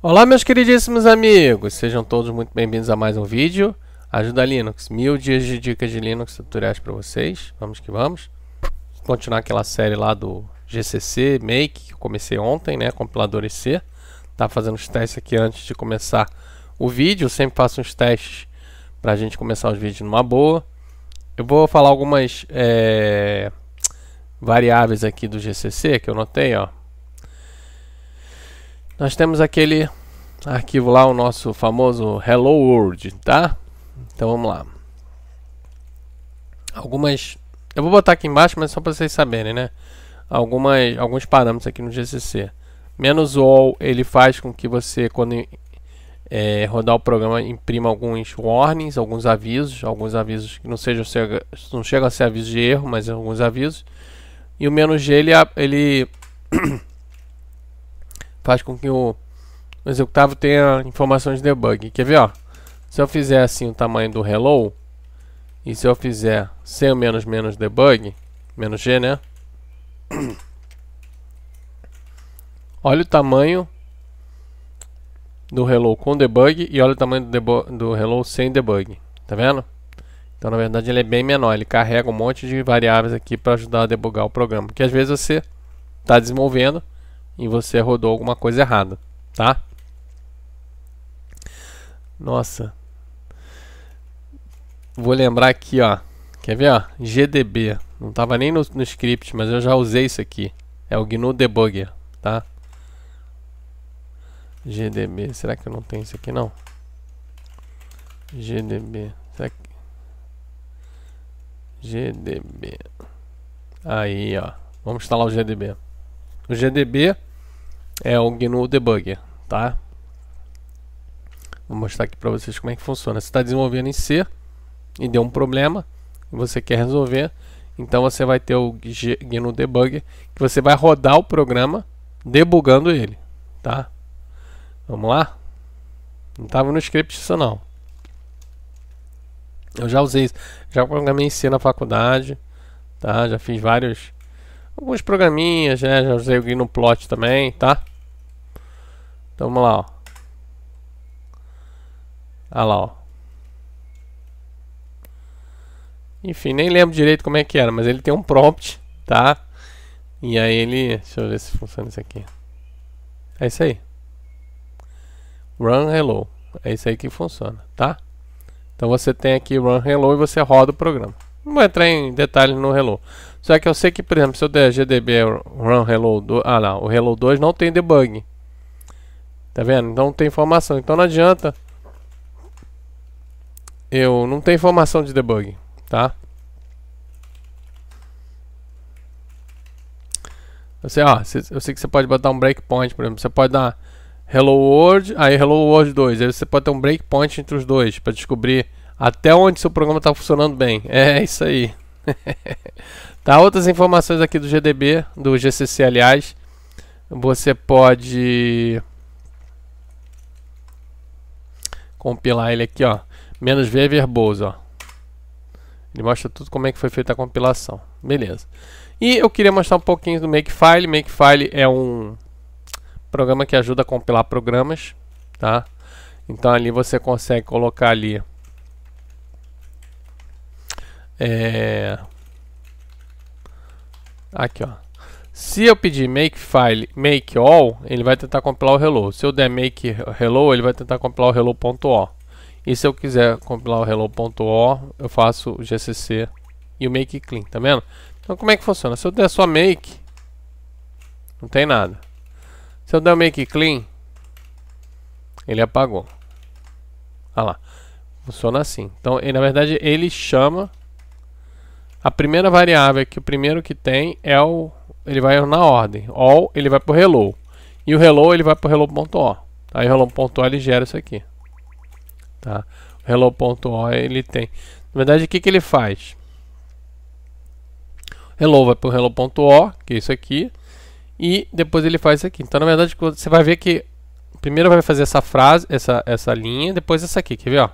Olá meus queridíssimos amigos, sejam todos muito bem-vindos a mais um vídeo Ajuda Linux, mil dias de dicas de Linux tutoriais para vocês, vamos que vamos Continuar aquela série lá do GCC Make, que eu comecei ontem, né, compilador EC Tá fazendo os testes aqui antes de começar o vídeo, eu sempre faço uns testes para a gente começar os vídeos numa boa Eu vou falar algumas é, variáveis aqui do GCC que eu notei, ó nós temos aquele arquivo lá, o nosso famoso Hello World, tá? Então vamos lá. Algumas... Eu vou botar aqui embaixo, mas só para vocês saberem, né? Algumas, alguns parâmetros aqui no GCC. Menos all, ele faz com que você, quando é, rodar o programa, imprima alguns warnings, alguns avisos, alguns avisos que não, sejam, não chegam a ser avisos de erro, mas alguns avisos. E o menos G, ele, ele faz com que o executável tenha informações de debug. Quer ver? Ó? Se eu fizer assim o tamanho do hello, e se eu fizer sem menos menos debug, menos g, né? Olha o tamanho do hello com debug e olha o tamanho do, do hello sem debug. Tá vendo? Então, na verdade, ele é bem menor. Ele carrega um monte de variáveis aqui para ajudar a debugar o programa. Porque às vezes você está desenvolvendo e você rodou alguma coisa errada, tá? Nossa. Vou lembrar aqui, ó. Quer ver, ó? GDB. Não estava nem no, no script, mas eu já usei isso aqui. É o GNU Debugger, tá? GDB. Será que eu não tenho isso aqui, não? GDB. Será que... GDB. Aí, ó. Vamos instalar o GDB. O GDB é o GNU Debugger, tá? Vou mostrar aqui para vocês como é que funciona. Você está desenvolvendo em C e deu um problema, você quer resolver, então você vai ter o GNU Debugger, que você vai rodar o programa debugando ele, tá? Vamos lá? Não estava no script isso não. Eu já usei, já programei em C na faculdade, tá? Já fiz vários, alguns programinhas, né? Já usei o GNU Plot também, tá? Então vamos lá, ó. lá, ó. Enfim, nem lembro direito como é que era, mas ele tem um prompt, tá? E aí ele... Deixa eu ver se funciona isso aqui. É isso aí. Run hello. É isso aí que funciona, tá? Então você tem aqui run hello e você roda o programa. Não vou entrar em detalhes no hello. Só que eu sei que, por exemplo, se eu der gdb é run hello 2... Ah, não. O hello 2 não tem debug. Tá vendo? Então tem informação. Então não adianta. Eu não tenho informação de debug, tá? Você, ó, eu sei que você pode botar um breakpoint, por exemplo. Você pode dar Hello World, aí Hello World 2. Aí você pode ter um breakpoint entre os dois para descobrir até onde seu programa está funcionando bem. É, é isso aí. tá, outras informações aqui do GDB, do GCC, aliás. Você pode compilar ele aqui, ó. Menos V é verboso, ó. Ele mostra tudo como é que foi feita a compilação. Beleza. E eu queria mostrar um pouquinho do Makefile. Makefile é um programa que ajuda a compilar programas, tá? Então ali você consegue colocar ali é, aqui ó se eu pedir make file, make all, ele vai tentar compilar o hello. Se eu der make hello, ele vai tentar compilar o hello.o. E se eu quiser compilar o hello.o, eu faço o gcc e o make clean, tá vendo? Então como é que funciona? Se eu der só make, não tem nada. Se eu der o make clean, ele apagou. Olha lá. Funciona assim. Então, ele, na verdade, ele chama a primeira variável é que o primeiro que tem é o ele vai na ordem. All, ele vai pro hello. E o hello, ele vai pro hello.o. Aí o hello.o ele gera isso aqui. Tá? O hello.o ele tem. Na verdade, o que, que ele faz? Hello vai pro hello.o, que é isso aqui. E depois ele faz isso aqui. Então, na verdade, você vai ver que primeiro vai fazer essa frase, essa, essa linha, depois essa aqui. Quer ver, ó?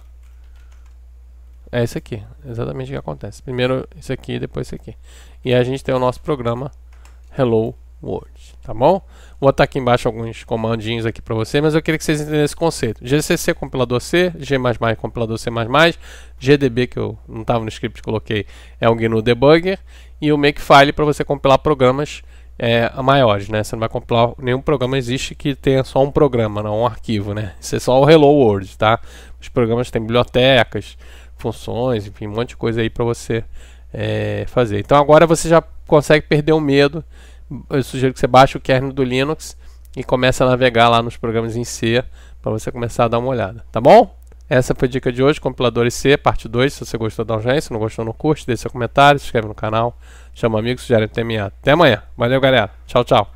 É isso aqui, exatamente o que acontece. Primeiro isso aqui, depois isso aqui. E a gente tem o nosso programa Hello World, tá bom? Vou botar aqui embaixo alguns comandinhos aqui para você, mas eu queria que vocês entendessem esse conceito. GCC compilador C, G++ compilador C++, GDB que eu não estava no script coloquei é o GNU Debugger e o Makefile para você compilar programas é, maiores, né? Você não vai compilar nenhum programa existe que tenha só um programa, não um arquivo, né? Isso é só o Hello World, tá? Os programas têm bibliotecas, funções, enfim, um monte de coisa aí para você é, fazer. Então agora você já consegue perder o medo. Eu sugiro que você baixe o kernel do Linux e comece a navegar lá nos programas em C para você começar a dar uma olhada, tá bom? Essa foi a dica de hoje, compiladores C, parte 2. Se você gostou da urgência, não gostou, não curte, deixe seu comentário, se inscreve no canal, chama amigos, sugere tema. Até amanhã. Valeu, galera. Tchau, tchau.